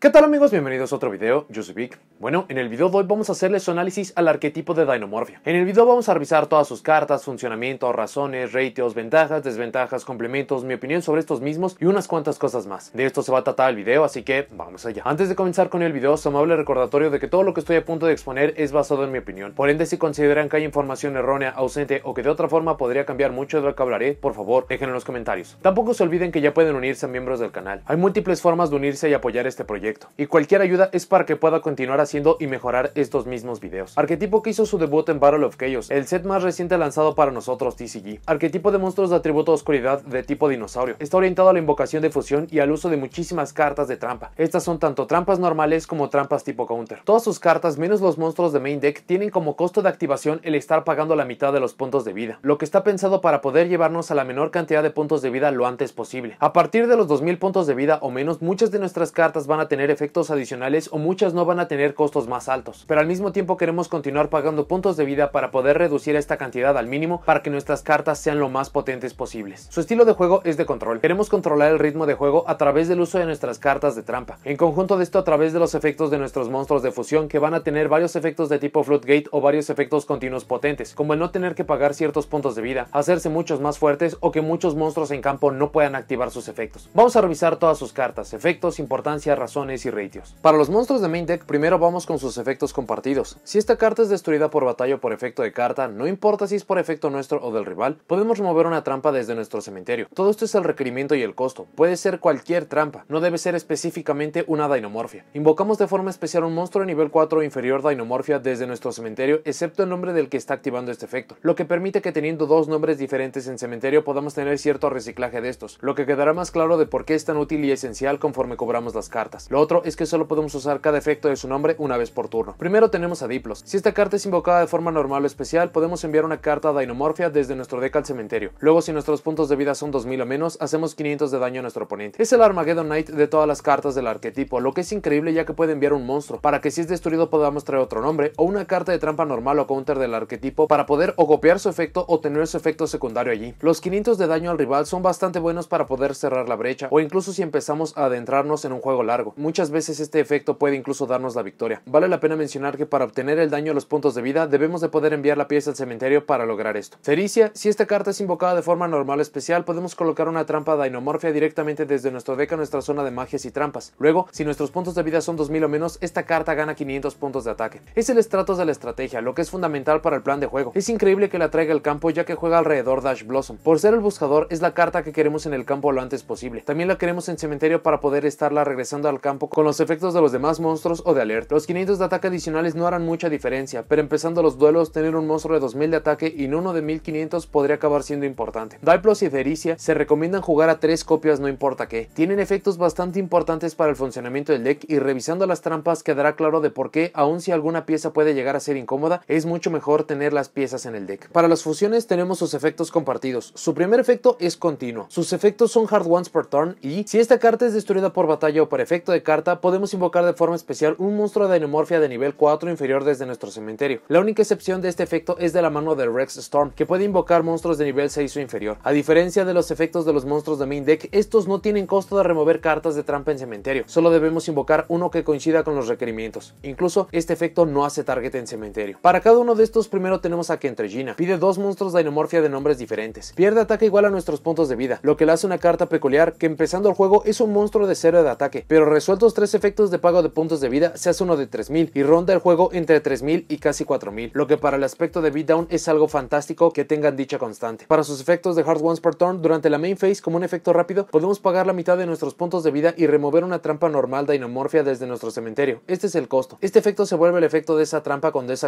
¿Qué tal amigos? Bienvenidos a otro video, yo soy Vic. Bueno, en el video de hoy vamos a hacerles su análisis al arquetipo de Dinomorfia En el video vamos a revisar todas sus cartas, funcionamiento, razones, ratios, ventajas, desventajas, complementos, mi opinión sobre estos mismos y unas cuantas cosas más. De esto se va a tratar el video, así que vamos allá. Antes de comenzar con el video, su amable recordatorio de que todo lo que estoy a punto de exponer es basado en mi opinión. Por ende, si consideran que hay información errónea, ausente o que de otra forma podría cambiar mucho de lo que hablaré, por favor, déjenlo en los comentarios. Tampoco se olviden que ya pueden unirse a miembros del canal. Hay múltiples formas de unirse y apoyar este proyecto y cualquier ayuda es para que pueda continuar haciendo y mejorar estos mismos videos. Arquetipo que hizo su debut en Battle of Chaos, el set más reciente lanzado para nosotros TCG. Arquetipo de monstruos de atributo oscuridad de tipo dinosaurio. Está orientado a la invocación de fusión y al uso de muchísimas cartas de trampa. Estas son tanto trampas normales como trampas tipo counter. Todas sus cartas, menos los monstruos de main deck, tienen como costo de activación el estar pagando la mitad de los puntos de vida, lo que está pensado para poder llevarnos a la menor cantidad de puntos de vida lo antes posible. A partir de los 2000 puntos de vida o menos, muchas de nuestras cartas van a tener efectos adicionales o muchas no van a tener costos más altos, pero al mismo tiempo queremos continuar pagando puntos de vida para poder reducir esta cantidad al mínimo para que nuestras cartas sean lo más potentes posibles. Su estilo de juego es de control. Queremos controlar el ritmo de juego a través del uso de nuestras cartas de trampa. En conjunto de esto a través de los efectos de nuestros monstruos de fusión que van a tener varios efectos de tipo floodgate o varios efectos continuos potentes, como el no tener que pagar ciertos puntos de vida, hacerse muchos más fuertes o que muchos monstruos en campo no puedan activar sus efectos. Vamos a revisar todas sus cartas, efectos, importancia, razones y ratios. Para los monstruos de main primero vamos con sus efectos compartidos. Si esta carta es destruida por batalla o por efecto de carta, no importa si es por efecto nuestro o del rival, podemos remover una trampa desde nuestro cementerio. Todo esto es el requerimiento y el costo. Puede ser cualquier trampa, no debe ser específicamente una dinomorfia. Invocamos de forma especial un monstruo de nivel 4 o inferior dinomorfia desde nuestro cementerio, excepto el nombre del que está activando este efecto, lo que permite que teniendo dos nombres diferentes en cementerio podamos tener cierto reciclaje de estos, lo que quedará más claro de por qué es tan útil y esencial conforme cobramos las cartas. Lo otro es que solo podemos usar cada efecto de su nombre una vez por turno. Primero tenemos a Diplos. Si esta carta es invocada de forma normal o especial, podemos enviar una carta a dinomorfia desde nuestro deck al cementerio. Luego, si nuestros puntos de vida son 2000 o menos, hacemos 500 de daño a nuestro oponente. Es el Armageddon Knight de todas las cartas del arquetipo, lo que es increíble ya que puede enviar un monstruo, para que si es destruido podamos traer otro nombre, o una carta de trampa normal o counter del arquetipo para poder o copiar su efecto o tener su efecto secundario allí. Los 500 de daño al rival son bastante buenos para poder cerrar la brecha, o incluso si empezamos a adentrarnos en un juego largo muchas veces este efecto puede incluso darnos la victoria. Vale la pena mencionar que para obtener el daño a los puntos de vida debemos de poder enviar la pieza al cementerio para lograr esto. Fericia, si esta carta es invocada de forma normal o especial, podemos colocar una trampa dinomorfia directamente desde nuestro deck a nuestra zona de magias y trampas. Luego, si nuestros puntos de vida son 2000 o menos, esta carta gana 500 puntos de ataque. Es el estratos de la estrategia, lo que es fundamental para el plan de juego. Es increíble que la traiga al campo ya que juega alrededor Dash Blossom. Por ser el buscador, es la carta que queremos en el campo lo antes posible. También la queremos en cementerio para poder estarla regresando al campo con los efectos de los demás monstruos o de alerta. Los 500 de ataque adicionales no harán mucha diferencia, pero empezando los duelos, tener un monstruo de 2000 de ataque y no uno de 1500 podría acabar siendo importante. Diplos y Fericia se recomiendan jugar a tres copias no importa qué. Tienen efectos bastante importantes para el funcionamiento del deck y revisando las trampas quedará claro de por qué, aun si alguna pieza puede llegar a ser incómoda, es mucho mejor tener las piezas en el deck. Para las fusiones tenemos sus efectos compartidos. Su primer efecto es continuo. Sus efectos son hard ones per turn y si esta carta es destruida por batalla o por efecto de carta, podemos invocar de forma especial un monstruo de dinomorfia de nivel 4 inferior desde nuestro cementerio. La única excepción de este efecto es de la mano de Rex Storm, que puede invocar monstruos de nivel 6 o inferior. A diferencia de los efectos de los monstruos de main deck, estos no tienen costo de remover cartas de trampa en cementerio, solo debemos invocar uno que coincida con los requerimientos. Incluso este efecto no hace target en cementerio. Para cada uno de estos primero tenemos a Kentregina, pide dos monstruos de dinomorfia de nombres diferentes. Pierde ataque igual a nuestros puntos de vida, lo que le hace una carta peculiar que empezando el juego es un monstruo de 0 de ataque, pero resulta. Sueltos tres efectos de pago de puntos de vida, se hace uno de 3000 y ronda el juego entre 3000 y casi 4000, lo que para el aspecto de beatdown es algo fantástico que tengan dicha constante. Para sus efectos de hard ones per turn, durante la main phase, como un efecto rápido, podemos pagar la mitad de nuestros puntos de vida y remover una trampa normal dinomorfia desde nuestro cementerio. Este es el costo. Este efecto se vuelve el efecto de esa trampa cuando es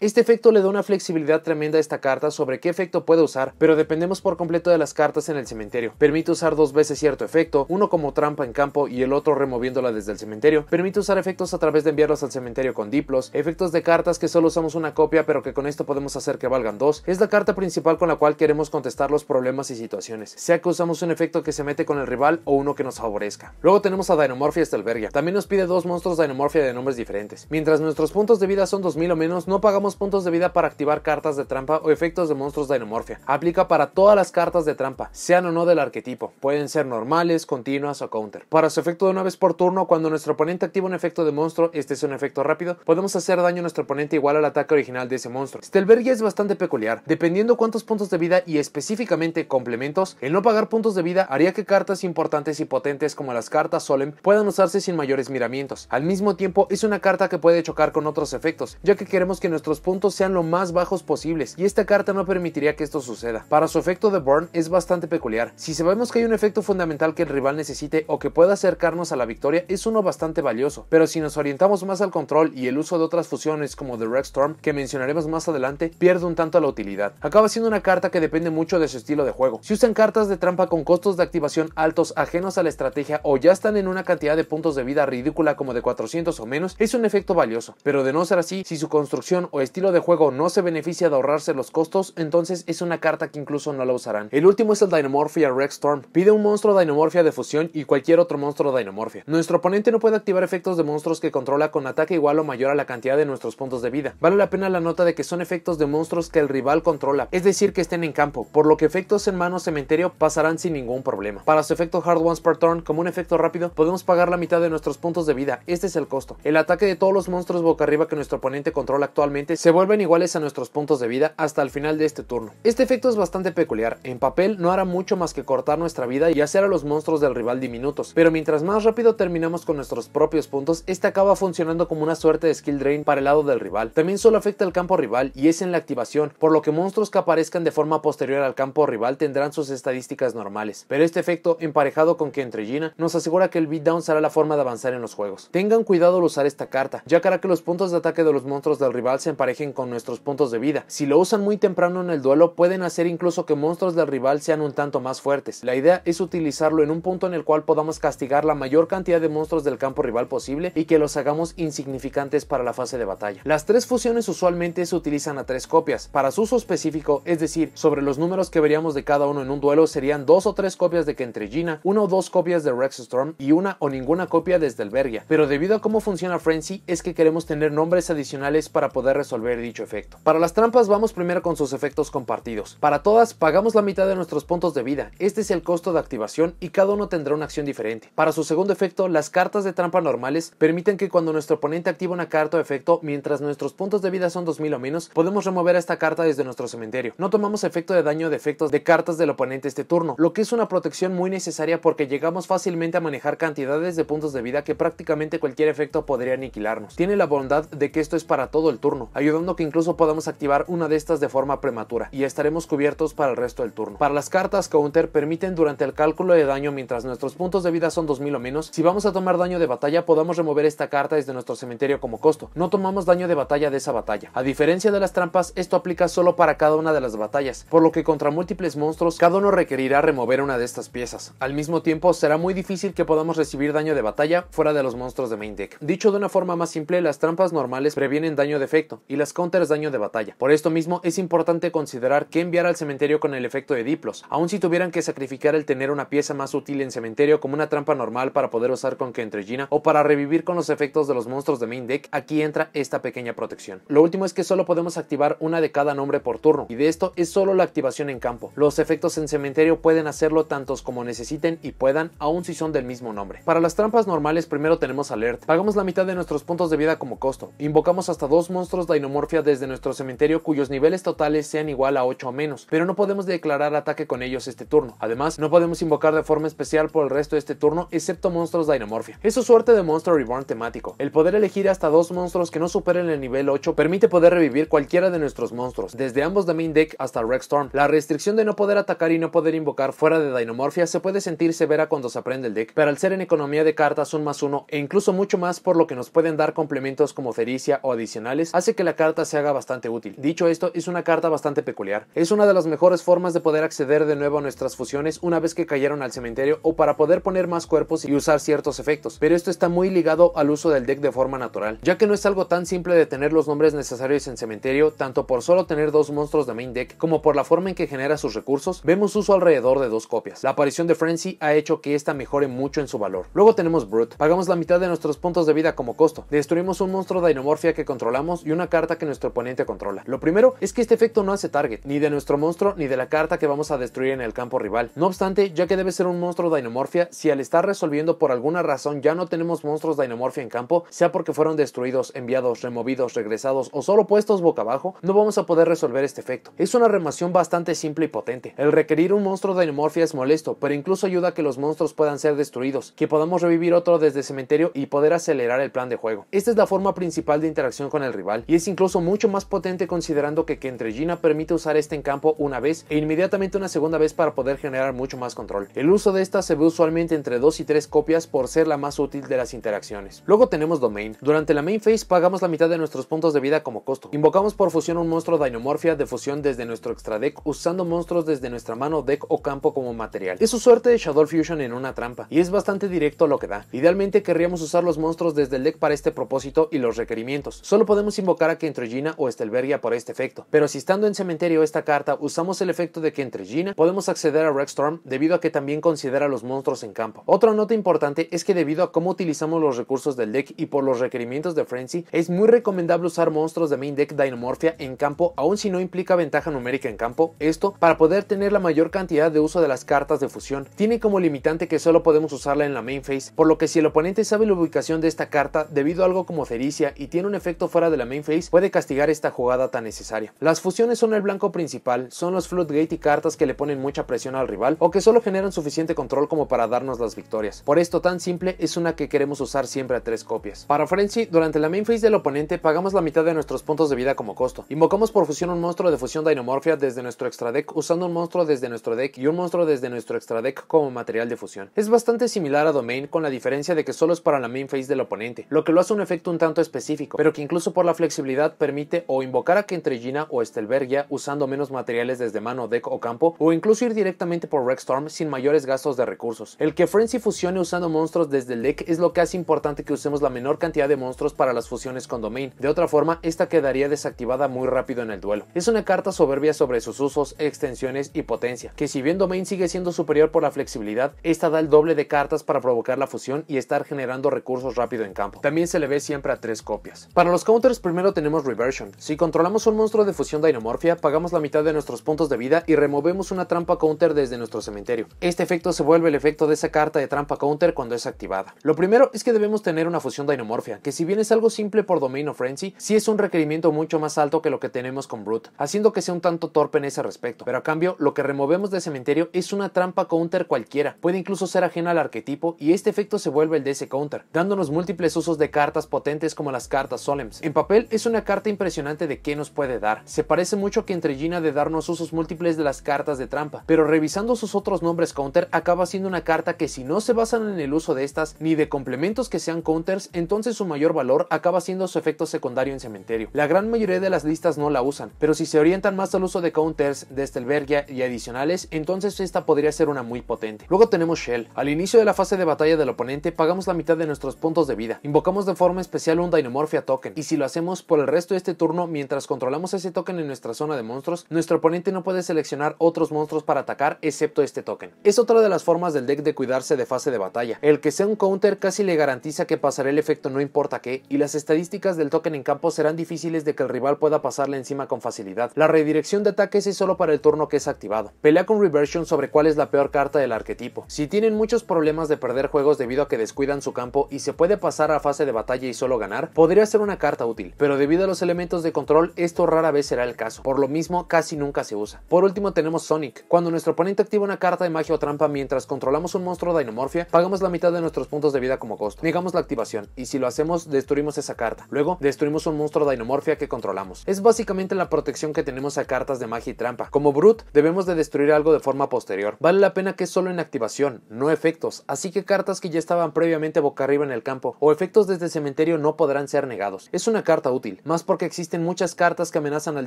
Este efecto le da una flexibilidad tremenda a esta carta sobre qué efecto puede usar, pero dependemos por completo de las cartas en el cementerio. Permite usar dos veces cierto efecto, uno como trampa en campo y el otro removiendo desde el cementerio, permite usar efectos a través de enviarlos al cementerio con diplos, efectos de cartas que solo usamos una copia pero que con esto podemos hacer que valgan dos, es la carta principal con la cual queremos contestar los problemas y situaciones, sea que usamos un efecto que se mete con el rival o uno que nos favorezca. Luego tenemos a Dynomorphia Estelbergia, también nos pide dos monstruos Dinomorphia de nombres diferentes. Mientras nuestros puntos de vida son 2000 o menos, no pagamos puntos de vida para activar cartas de trampa o efectos de monstruos Dinomorphia. Aplica para todas las cartas de trampa, sean o no del arquetipo, pueden ser normales, continuas o counter. Para su efecto de una vez por turno, cuando nuestro oponente activa un efecto de monstruo, este es un efecto rápido, podemos hacer daño a nuestro oponente igual al ataque original de ese monstruo. Stelbergia es bastante peculiar, dependiendo cuántos puntos de vida y específicamente complementos, el no pagar puntos de vida haría que cartas importantes y potentes como las cartas Solemn puedan usarse sin mayores miramientos. Al mismo tiempo, es una carta que puede chocar con otros efectos, ya que queremos que nuestros puntos sean lo más bajos posibles, y esta carta no permitiría que esto suceda. Para su efecto de burn es bastante peculiar. Si sabemos que hay un efecto fundamental que el rival necesite o que pueda acercarnos a la victoria, es uno bastante valioso, pero si nos orientamos más al control y el uso de otras fusiones como The Red Storm, que mencionaremos más adelante, pierde un tanto la utilidad. Acaba siendo una carta que depende mucho de su estilo de juego. Si usan cartas de trampa con costos de activación altos ajenos a la estrategia o ya están en una cantidad de puntos de vida ridícula como de 400 o menos, es un efecto valioso, pero de no ser así, si su construcción o estilo de juego no se beneficia de ahorrarse los costos, entonces es una carta que incluso no la usarán. El último es el Dynamorphia Rex Storm. Pide un monstruo Dynamorphia de fusión y cualquier otro monstruo Dynamorphia. Nuestro oponente no puede activar efectos de monstruos que controla con ataque igual o mayor a la cantidad de nuestros puntos de vida. Vale la pena la nota de que son efectos de monstruos que el rival controla, es decir que estén en campo, por lo que efectos en mano cementerio pasarán sin ningún problema. Para su efecto hard once per turn, como un efecto rápido, podemos pagar la mitad de nuestros puntos de vida, este es el costo. El ataque de todos los monstruos boca arriba que nuestro oponente controla actualmente se vuelven iguales a nuestros puntos de vida hasta el final de este turno. Este efecto es bastante peculiar, en papel no hará mucho más que cortar nuestra vida y hacer a los monstruos del rival diminutos, pero mientras más rápido termine con nuestros propios puntos, este acaba funcionando como una suerte de skill drain para el lado del rival. También solo afecta al campo rival y es en la activación, por lo que monstruos que aparezcan de forma posterior al campo rival tendrán sus estadísticas normales. Pero este efecto, emparejado con que entre Gina, nos asegura que el beatdown será la forma de avanzar en los juegos. Tengan cuidado al usar esta carta, ya que hará que los puntos de ataque de los monstruos del rival se emparejen con nuestros puntos de vida. Si lo usan muy temprano en el duelo, pueden hacer incluso que monstruos del rival sean un tanto más fuertes. La idea es utilizarlo en un punto en el cual podamos castigar la mayor cantidad de monstruos del campo rival posible y que los hagamos insignificantes para la fase de batalla. Las tres fusiones usualmente se utilizan a tres copias. Para su uso específico, es decir, sobre los números que veríamos de cada uno en un duelo, serían dos o tres copias de Kentrigina, una o dos copias de Rex Storm y una o ninguna copia de Sdelbergia. Pero debido a cómo funciona Frenzy, es que queremos tener nombres adicionales para poder resolver dicho efecto. Para las trampas, vamos primero con sus efectos compartidos. Para todas, pagamos la mitad de nuestros puntos de vida. Este es el costo de activación y cada uno tendrá una acción diferente. Para su segundo efecto, las cartas de trampa normales permiten que cuando nuestro oponente activa una carta de efecto, mientras nuestros puntos de vida son 2000 o menos, podemos remover esta carta desde nuestro cementerio. No tomamos efecto de daño de efectos de cartas del oponente este turno, lo que es una protección muy necesaria porque llegamos fácilmente a manejar cantidades de puntos de vida que prácticamente cualquier efecto podría aniquilarnos. Tiene la bondad de que esto es para todo el turno, ayudando que incluso podamos activar una de estas de forma prematura y estaremos cubiertos para el resto del turno. Para las cartas counter permiten durante el cálculo de daño mientras nuestros puntos de vida son 2000 o menos, si vamos a a tomar daño de batalla, podamos remover esta carta desde nuestro cementerio como costo. No tomamos daño de batalla de esa batalla. A diferencia de las trampas, esto aplica solo para cada una de las batallas, por lo que contra múltiples monstruos, cada uno requerirá remover una de estas piezas. Al mismo tiempo, será muy difícil que podamos recibir daño de batalla fuera de los monstruos de main deck. Dicho de una forma más simple, las trampas normales previenen daño de efecto y las counters daño de batalla. Por esto mismo, es importante considerar que enviar al cementerio con el efecto de Diplos, aun si tuvieran que sacrificar el tener una pieza más útil en cementerio como una trampa normal para poder usar con que entre Gina o para revivir con los efectos de los monstruos de main deck, aquí entra esta pequeña protección. Lo último es que solo podemos activar una de cada nombre por turno, y de esto es solo la activación en campo. Los efectos en cementerio pueden hacerlo tantos como necesiten y puedan, aun si son del mismo nombre. Para las trampas normales primero tenemos alert, pagamos la mitad de nuestros puntos de vida como costo, invocamos hasta dos monstruos dinomorfia desde nuestro cementerio cuyos niveles totales sean igual a 8 o menos, pero no podemos declarar ataque con ellos este turno. Además, no podemos invocar de forma especial por el resto de este turno, excepto monstruos dinomorfia. Es su suerte de Monster Reborn temático. El poder elegir hasta dos monstruos que no superen el nivel 8 permite poder revivir cualquiera de nuestros monstruos, desde ambos de main deck hasta Rex Storm. La restricción de no poder atacar y no poder invocar fuera de dinomorfia se puede sentir severa cuando se aprende el deck, pero al ser en economía de cartas un más uno e incluso mucho más por lo que nos pueden dar complementos como Fericia o adicionales, hace que la carta se haga bastante útil. Dicho esto, es una carta bastante peculiar. Es una de las mejores formas de poder acceder de nuevo a nuestras fusiones una vez que cayeron al cementerio o para poder poner más cuerpos y usar ciertos efectos, pero esto está muy ligado al uso del deck de forma natural, ya que no es algo tan simple de tener los nombres necesarios en cementerio, tanto por solo tener dos monstruos de main deck como por la forma en que genera sus recursos, vemos uso alrededor de dos copias. La aparición de Frenzy ha hecho que esta mejore mucho en su valor. Luego tenemos Brute, pagamos la mitad de nuestros puntos de vida como costo, destruimos un monstruo de dinomorfia que controlamos y una carta que nuestro oponente controla. Lo primero es que este efecto no hace target, ni de nuestro monstruo ni de la carta que vamos a destruir en el campo rival. No obstante, ya que debe ser un monstruo dinomorfia, si al estar resolviendo por alguna razón ya no tenemos monstruos dinomorfia en campo, sea porque fueron destruidos, enviados, removidos, regresados o solo puestos boca abajo, no vamos a poder resolver este efecto. Es una remación bastante simple y potente. El requerir un monstruo dinomorfia es molesto, pero incluso ayuda a que los monstruos puedan ser destruidos, que podamos revivir otro desde cementerio y poder acelerar el plan de juego. Esta es la forma principal de interacción con el rival y es incluso mucho más potente considerando que Gina permite usar este en campo una vez e inmediatamente una segunda vez para poder generar mucho más control. El uso de esta se ve usualmente entre 2 y 3 copias por ser la más útil de las interacciones. Luego tenemos Domain. Durante la main phase pagamos la mitad de nuestros puntos de vida como costo. Invocamos por fusión un monstruo Dinomorphia de fusión desde nuestro extra deck usando monstruos desde nuestra mano, deck o campo como material. Es su suerte de Shadow Fusion en una trampa y es bastante directo lo que da. Idealmente querríamos usar los monstruos desde el deck para este propósito y los requerimientos. Solo podemos invocar a Kentrellina o Estelbergia por este efecto, pero si estando en cementerio esta carta usamos el efecto de Kentrellina, podemos acceder a Rexstorm debido a que también considera los monstruos en campo. Otra nota importante es es que debido a cómo utilizamos los recursos del deck y por los requerimientos de Frenzy, es muy recomendable usar monstruos de main deck Dinomorphia en campo, aun si no implica ventaja numérica en campo, esto para poder tener la mayor cantidad de uso de las cartas de fusión. Tiene como limitante que solo podemos usarla en la main phase, por lo que si el oponente sabe la ubicación de esta carta debido a algo como Cericia y tiene un efecto fuera de la main phase, puede castigar esta jugada tan necesaria. Las fusiones son el blanco principal, son los Floodgate y cartas que le ponen mucha presión al rival o que solo generan suficiente control como para darnos las victorias. Por esto tan simple es una que queremos usar siempre a tres copias. Para Frenzy, durante la main phase del oponente pagamos la mitad de nuestros puntos de vida como costo. Invocamos por fusión un monstruo de fusión Dinomorfia desde nuestro extra deck usando un monstruo desde nuestro deck y un monstruo desde nuestro extra deck como material de fusión. Es bastante similar a Domain con la diferencia de que solo es para la main phase del oponente, lo que lo hace un efecto un tanto específico, pero que incluso por la flexibilidad permite o invocar a Kentrellina o Estelbergia usando menos materiales desde mano, deck o campo, o incluso ir directamente por Rexstorm sin mayores gastos de recursos. El que Frenzy fusione usando monstruos desde el deck es lo que hace importante que usemos la menor cantidad de monstruos para las fusiones con Domain, de otra forma esta quedaría desactivada muy rápido en el duelo. Es una carta soberbia sobre sus usos, extensiones y potencia, que si bien Domain sigue siendo superior por la flexibilidad, esta da el doble de cartas para provocar la fusión y estar generando recursos rápido en campo. También se le ve siempre a tres copias. Para los counters primero tenemos Reversion. Si controlamos un monstruo de fusión Dinomorfia pagamos la mitad de nuestros puntos de vida y removemos una trampa counter desde nuestro cementerio. Este efecto se vuelve el efecto de esa carta de trampa counter cuando es activada. Lo primero es que debemos tener una fusión dinomorfia, que si bien es algo simple por Domain of Frenzy, sí es un requerimiento mucho más alto que lo que tenemos con Brute, haciendo que sea un tanto torpe en ese respecto. Pero a cambio, lo que removemos de cementerio es una trampa counter cualquiera, puede incluso ser ajena al arquetipo y este efecto se vuelve el de ese counter, dándonos múltiples usos de cartas potentes como las cartas Solemns. En papel es una carta impresionante de qué nos puede dar. Se parece mucho que entre Gina de darnos usos múltiples de las cartas de trampa, pero revisando sus otros nombres counter acaba siendo una carta que si no se basan en el uso de estas ni de complementos que sean counters, entonces su mayor valor acaba siendo su efecto secundario en cementerio. La gran mayoría de las listas no la usan, pero si se orientan más al uso de counters de Estelbergia y adicionales, entonces esta podría ser una muy potente. Luego tenemos Shell. Al inicio de la fase de batalla del oponente pagamos la mitad de nuestros puntos de vida. Invocamos de forma especial un dinomorfia token y si lo hacemos por el resto de este turno mientras controlamos ese token en nuestra zona de monstruos, nuestro oponente no puede seleccionar otros monstruos para atacar excepto este token. Es otra de las formas del deck de cuidarse de fase de batalla, el que sea un counter casi le garantiza que pasará el efecto no importa qué, y las estadísticas del token en campo serán difíciles de que el rival pueda pasarle encima con facilidad. La redirección de ataques es solo para el turno que es activado. Pelea con Reversion sobre cuál es la peor carta del arquetipo. Si tienen muchos problemas de perder juegos debido a que descuidan su campo y se puede pasar a fase de batalla y solo ganar, podría ser una carta útil, pero debido a los elementos de control esto rara vez será el caso, por lo mismo casi nunca se usa. Por último tenemos Sonic. Cuando nuestro oponente activa una carta de magia o trampa mientras controlamos un monstruo de Dinomorphia, pagamos la mitad de de nuestros puntos de vida como costo. Negamos la activación y si lo hacemos destruimos esa carta. Luego destruimos un monstruo dinomorfia que controlamos. Es básicamente la protección que tenemos a cartas de magia y trampa. Como Brute debemos de destruir algo de forma posterior. Vale la pena que es solo en activación, no efectos, así que cartas que ya estaban previamente boca arriba en el campo o efectos desde cementerio no podrán ser negados. Es una carta útil, más porque existen muchas cartas que amenazan al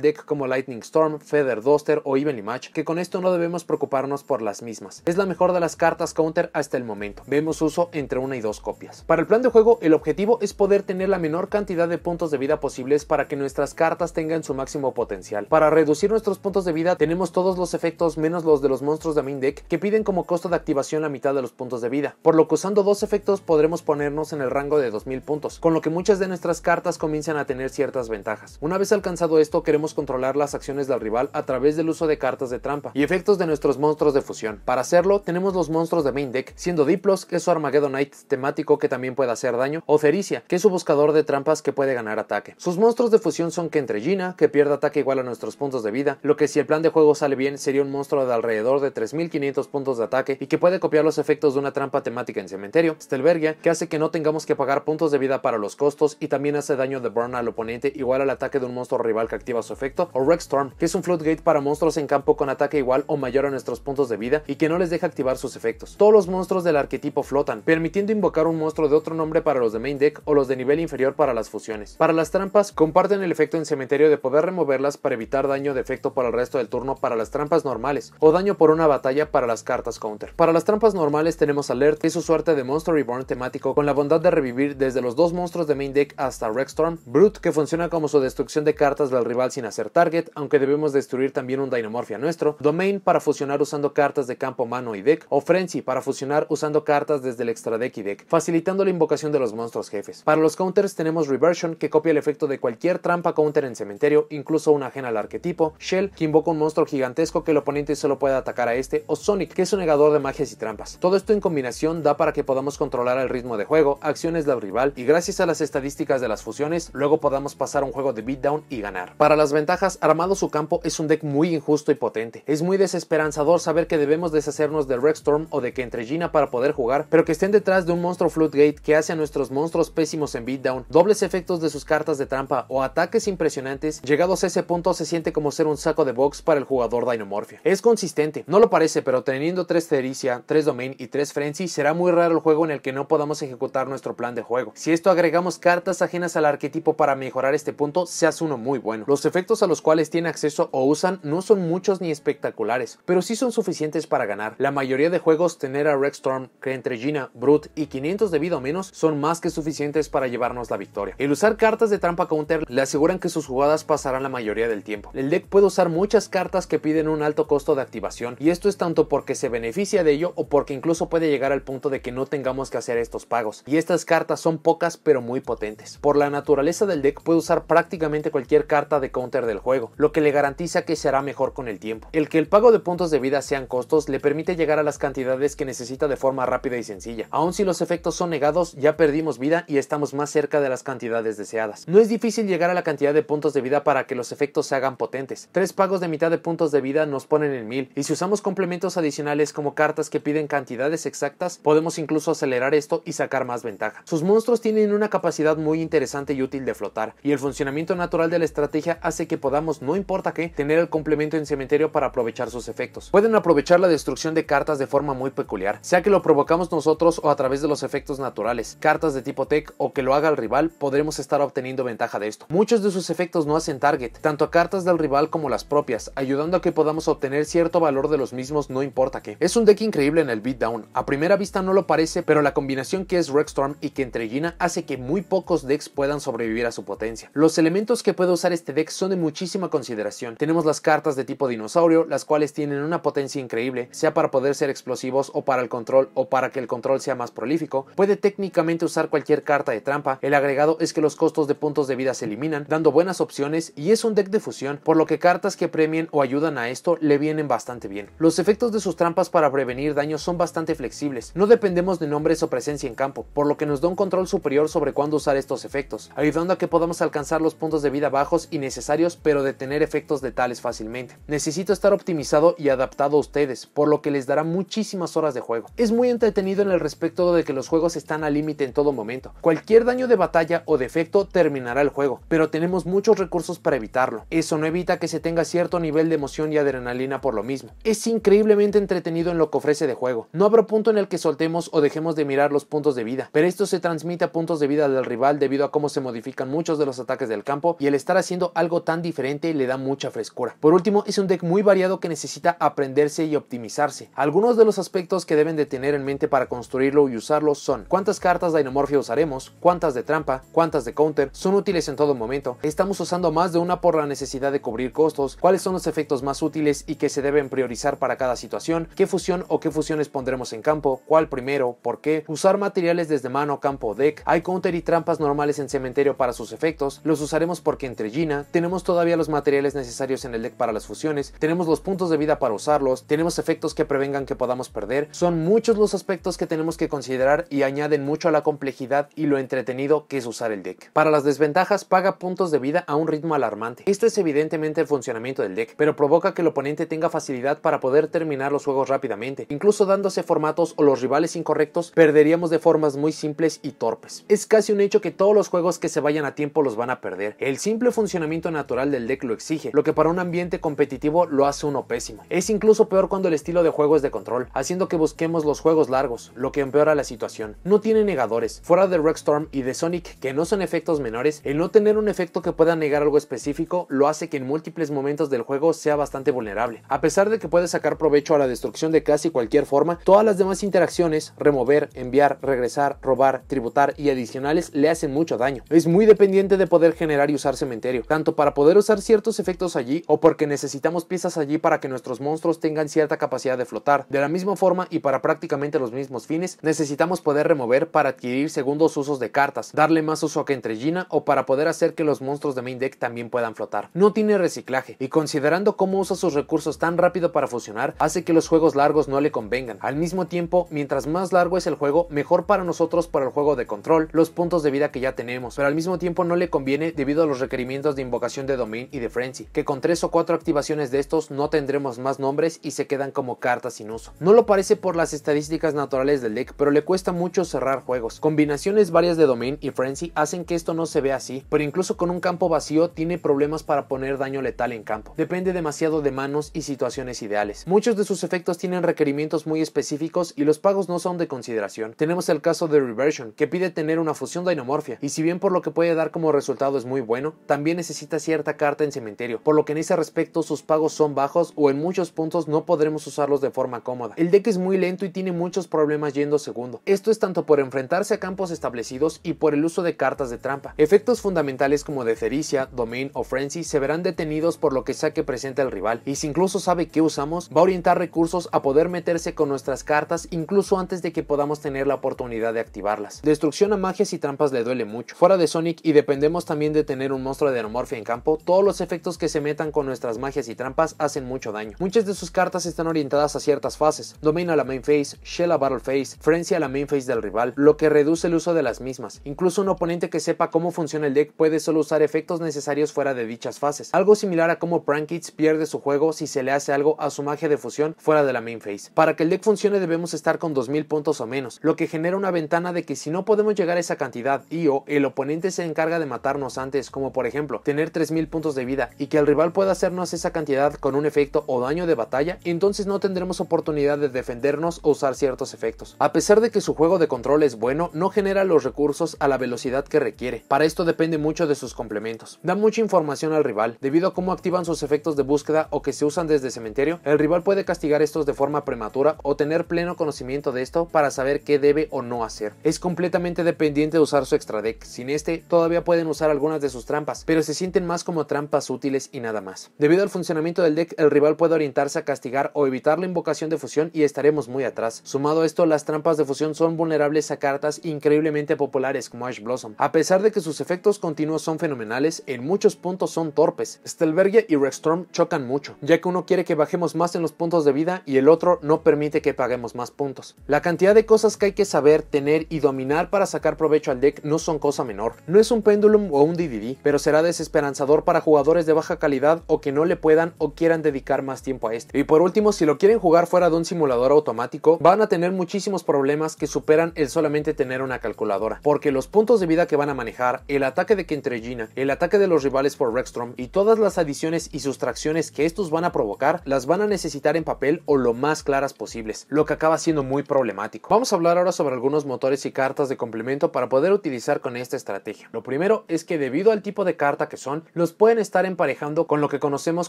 deck como Lightning Storm, Feather Duster o Evenly Match, que con esto no debemos preocuparnos por las mismas. Es la mejor de las cartas counter hasta el momento. Vemos uso entre una y dos copias. Para el plan de juego, el objetivo es poder tener la menor cantidad de puntos de vida posibles para que nuestras cartas tengan su máximo potencial. Para reducir nuestros puntos de vida, tenemos todos los efectos menos los de los monstruos de Main Deck que piden como costo de activación la mitad de los puntos de vida, por lo que usando dos efectos podremos ponernos en el rango de 2000 puntos, con lo que muchas de nuestras cartas comienzan a tener ciertas ventajas. Una vez alcanzado esto, queremos controlar las acciones del rival a través del uso de cartas de trampa y efectos de nuestros monstruos de fusión. Para hacerlo, tenemos los monstruos de Main Deck, siendo Diplos, que es su arma Knight temático que también puede hacer daño, o Fericia, que es su buscador de trampas que puede ganar ataque. Sus monstruos de fusión son que Gina, que pierde ataque igual a nuestros puntos de vida, lo que si el plan de juego sale bien sería un monstruo de alrededor de 3500 puntos de ataque y que puede copiar los efectos de una trampa temática en cementerio, Stelbergia, que hace que no tengamos que pagar puntos de vida para los costos y también hace daño de burn al oponente igual al ataque de un monstruo rival que activa su efecto, o Rexstorm, que es un floodgate para monstruos en campo con ataque igual o mayor a nuestros puntos de vida y que no les deja activar sus efectos. Todos los monstruos del arquetipo flota permitiendo invocar un monstruo de otro nombre para los de main deck o los de nivel inferior para las fusiones. Para las trampas, comparten el efecto en cementerio de poder removerlas para evitar daño de efecto para el resto del turno para las trampas normales o daño por una batalla para las cartas counter. Para las trampas normales tenemos Alert que es su suerte de Monster Reborn temático con la bondad de revivir desde los dos monstruos de main deck hasta Rexstorm, Brute que funciona como su destrucción de cartas del rival sin hacer target, aunque debemos destruir también un dinamorfia nuestro, Domain para fusionar usando cartas de campo, mano y deck, o Frenzy para fusionar usando cartas desde del extra deck y deck, facilitando la invocación de los monstruos jefes. Para los counters tenemos Reversion, que copia el efecto de cualquier trampa counter en cementerio, incluso una ajena al arquetipo, Shell, que invoca un monstruo gigantesco que el oponente solo puede atacar a este, o Sonic, que es un negador de magias y trampas. Todo esto en combinación da para que podamos controlar el ritmo de juego, acciones del rival, y gracias a las estadísticas de las fusiones, luego podamos pasar a un juego de beatdown y ganar. Para las ventajas, armado su campo es un deck muy injusto y potente. Es muy desesperanzador saber que debemos deshacernos de Storm o de que entre Gina para poder jugar, pero estén detrás de un monstruo Floodgate que hace a nuestros monstruos pésimos en beatdown, dobles efectos de sus cartas de trampa o ataques impresionantes, llegados a ese punto se siente como ser un saco de box para el jugador Dinomorphia. Es consistente, no lo parece, pero teniendo 3 Tericia, 3 Domain y 3 Frenzy, será muy raro el juego en el que no podamos ejecutar nuestro plan de juego. Si esto agregamos cartas ajenas al arquetipo para mejorar este punto, se hace uno muy bueno. Los efectos a los cuales tiene acceso o usan no son muchos ni espectaculares, pero sí son suficientes para ganar. La mayoría de juegos tener a Rexstorm, que entre Gina Brut y 500 de vida o menos son más que suficientes para llevarnos la victoria. El usar cartas de trampa counter le aseguran que sus jugadas pasarán la mayoría del tiempo. El deck puede usar muchas cartas que piden un alto costo de activación y esto es tanto porque se beneficia de ello o porque incluso puede llegar al punto de que no tengamos que hacer estos pagos. Y estas cartas son pocas pero muy potentes. Por la naturaleza del deck puede usar prácticamente cualquier carta de counter del juego, lo que le garantiza que se hará mejor con el tiempo. El que el pago de puntos de vida sean costos le permite llegar a las cantidades que necesita de forma rápida y sencilla Aún Aun si los efectos son negados, ya perdimos vida y estamos más cerca de las cantidades deseadas. No es difícil llegar a la cantidad de puntos de vida para que los efectos se hagan potentes. Tres pagos de mitad de puntos de vida nos ponen en mil, y si usamos complementos adicionales como cartas que piden cantidades exactas, podemos incluso acelerar esto y sacar más ventaja. Sus monstruos tienen una capacidad muy interesante y útil de flotar y el funcionamiento natural de la estrategia hace que podamos, no importa qué, tener el complemento en cementerio para aprovechar sus efectos. Pueden aprovechar la destrucción de cartas de forma muy peculiar, sea que lo provocamos nosotros o a través de los efectos naturales, cartas de tipo tech o que lo haga el rival, podremos estar obteniendo ventaja de esto. Muchos de sus efectos no hacen target, tanto a cartas del rival como las propias, ayudando a que podamos obtener cierto valor de los mismos no importa qué. Es un deck increíble en el beatdown, a primera vista no lo parece, pero la combinación que es Rexstorm y que Entrellina hace que muy pocos decks puedan sobrevivir a su potencia. Los elementos que puede usar este deck son de muchísima consideración. Tenemos las cartas de tipo dinosaurio, las cuales tienen una potencia increíble, sea para poder ser explosivos o para el control o para que el control sea más prolífico, puede técnicamente usar cualquier carta de trampa, el agregado es que los costos de puntos de vida se eliminan, dando buenas opciones y es un deck de fusión, por lo que cartas que premien o ayudan a esto le vienen bastante bien. Los efectos de sus trampas para prevenir daños son bastante flexibles, no dependemos de nombres o presencia en campo, por lo que nos da un control superior sobre cuándo usar estos efectos, ayudando a que podamos alcanzar los puntos de vida bajos y necesarios, pero detener efectos letales fácilmente. Necesito estar optimizado y adaptado a ustedes, por lo que les dará muchísimas horas de juego. Es muy entretenido en el respecto de que los juegos están al límite en todo momento. Cualquier daño de batalla o defecto terminará el juego, pero tenemos muchos recursos para evitarlo. Eso no evita que se tenga cierto nivel de emoción y adrenalina por lo mismo. Es increíblemente entretenido en lo que ofrece de juego. No habrá punto en el que soltemos o dejemos de mirar los puntos de vida, pero esto se transmite a puntos de vida del rival debido a cómo se modifican muchos de los ataques del campo y el estar haciendo algo tan diferente le da mucha frescura. Por último, es un deck muy variado que necesita aprenderse y optimizarse. Algunos de los aspectos que deben de tener en mente para construirlo y usarlo son cuántas cartas de dinomorfia usaremos, cuántas de trampa, cuántas de counter, son útiles en todo momento, estamos usando más de una por la necesidad de cubrir costos, cuáles son los efectos más útiles y que se deben priorizar para cada situación, qué fusión o qué fusiones pondremos en campo, cuál primero, por qué, usar materiales desde mano, campo deck, hay counter y trampas normales en cementerio para sus efectos, los usaremos porque entre Gina tenemos todavía los materiales necesarios en el deck para las fusiones, tenemos los puntos de vida para usarlos, tenemos efectos que prevengan que podamos perder, son muchos los aspectos que tenemos que considerar y añaden mucho a la complejidad y lo entretenido que es usar el deck. Para las desventajas, paga puntos de vida a un ritmo alarmante. Esto es evidentemente el funcionamiento del deck, pero provoca que el oponente tenga facilidad para poder terminar los juegos rápidamente. Incluso dándose formatos o los rivales incorrectos, perderíamos de formas muy simples y torpes. Es casi un hecho que todos los juegos que se vayan a tiempo los van a perder. El simple funcionamiento natural del deck lo exige, lo que para un ambiente competitivo lo hace uno pésimo. Es incluso peor cuando el estilo de juego es de control, haciendo que busquemos los juegos largos, lo que empeora la situación. No tiene negadores. Fuera de Rockstorm y de Sonic, que no son efectos menores, el no tener un efecto que pueda negar algo específico lo hace que en múltiples momentos del juego sea bastante vulnerable. A pesar de que puede sacar provecho a la destrucción de casi cualquier forma, todas las demás interacciones, remover, enviar, regresar, robar, tributar y adicionales le hacen mucho daño. Es muy dependiente de poder generar y usar cementerio, tanto para poder usar ciertos efectos allí o porque necesitamos piezas allí para que nuestros monstruos tengan cierta capacidad de flotar, de la misma forma y para prácticamente los mismos fines necesitamos poder remover para adquirir segundos usos de cartas, darle más uso a que entre Gina o para poder hacer que los monstruos de main deck también puedan flotar. No tiene reciclaje y considerando cómo usa sus recursos tan rápido para fusionar, hace que los juegos largos no le convengan. Al mismo tiempo, mientras más largo es el juego, mejor para nosotros para el juego de control, los puntos de vida que ya tenemos, pero al mismo tiempo no le conviene debido a los requerimientos de invocación de domain y de frenzy, que con 3 o 4 activaciones de estos no tendremos más nombres y se quedan como cartas sin uso. No lo parece por las estadísticas naturales del deck, pero le cuesta mucho cerrar juegos. Combinaciones varias de Domain y Frenzy hacen que esto no se vea así, pero incluso con un campo vacío tiene problemas para poner daño letal en campo. Depende demasiado de manos y situaciones ideales. Muchos de sus efectos tienen requerimientos muy específicos y los pagos no son de consideración. Tenemos el caso de Reversion, que pide tener una fusión dinomorfia, y si bien por lo que puede dar como resultado es muy bueno, también necesita cierta carta en cementerio, por lo que en ese respecto sus pagos son bajos o en muchos puntos no podremos usarlos de forma cómoda. El deck es muy lento y tiene muchos problemas yendo segundo. Esto es tanto por enfrentarse a campos establecidos y por el uso de cartas de trampa. Efectos fundamentales como Defericia, Domain o Frenzy se verán detenidos por lo que sea que presenta el rival, y si incluso sabe qué usamos, va a orientar recursos a poder meterse con nuestras cartas incluso antes de que podamos tener la oportunidad de activarlas. Destrucción a magias y trampas le duele mucho. Fuera de Sonic y dependemos también de tener un monstruo de Anomorphia en campo, todos los efectos que se metan con nuestras magias y trampas hacen mucho daño. Muchas de sus cartas están orientadas a ciertas fases, Domain a la main phase, Shell a battle phase, frente a la main face del rival, lo que reduce el uso de las mismas. Incluso un oponente que sepa cómo funciona el deck puede solo usar efectos necesarios fuera de dichas fases, algo similar a cómo Prankits pierde su juego si se le hace algo a su magia de fusión fuera de la main phase. Para que el deck funcione debemos estar con 2000 puntos o menos, lo que genera una ventana de que si no podemos llegar a esa cantidad y o el oponente se encarga de matarnos antes, como por ejemplo tener 3000 puntos de vida y que el rival pueda hacernos esa cantidad con un efecto o daño de batalla, entonces no tendremos oportunidad de defendernos o usar ciertos efectos. A pesar de que su juego de control es bueno, no genera los recursos a la velocidad que requiere. Para esto depende mucho de sus complementos. Da mucha información al rival. Debido a cómo activan sus efectos de búsqueda o que se usan desde cementerio, el rival puede castigar estos de forma prematura o tener pleno conocimiento de esto para saber qué debe o no hacer. Es completamente dependiente de usar su extra deck. Sin este, todavía pueden usar algunas de sus trampas, pero se sienten más como trampas útiles y nada más. Debido al funcionamiento del deck, el rival puede orientarse a castigar o evitar la invocación de fusión y estaremos muy atrás. Sumado a esto, las trampas de fusión son vulnerables a cartas increíblemente populares como Ash Blossom. A pesar de que sus efectos continuos son fenomenales, en muchos puntos son torpes. Stelberge y Storm chocan mucho, ya que uno quiere que bajemos más en los puntos de vida y el otro no permite que paguemos más puntos. La cantidad de cosas que hay que saber, tener y dominar para sacar provecho al deck no son cosa menor. No es un Pendulum o un DVD, pero será desesperanzador para jugadores de baja calidad o que no le puedan o quieran dedicar más tiempo a este. Y por último, si lo quieren jugar fuera de un simulador automático, van a tener muchísimo problemas que superan el solamente tener una calculadora, porque los puntos de vida que van a manejar, el ataque de Kentregina, el ataque de los rivales por Rexstrom y todas las adiciones y sustracciones que estos van a provocar, las van a necesitar en papel o lo más claras posibles, lo que acaba siendo muy problemático. Vamos a hablar ahora sobre algunos motores y cartas de complemento para poder utilizar con esta estrategia. Lo primero es que debido al tipo de carta que son, los pueden estar emparejando con lo que conocemos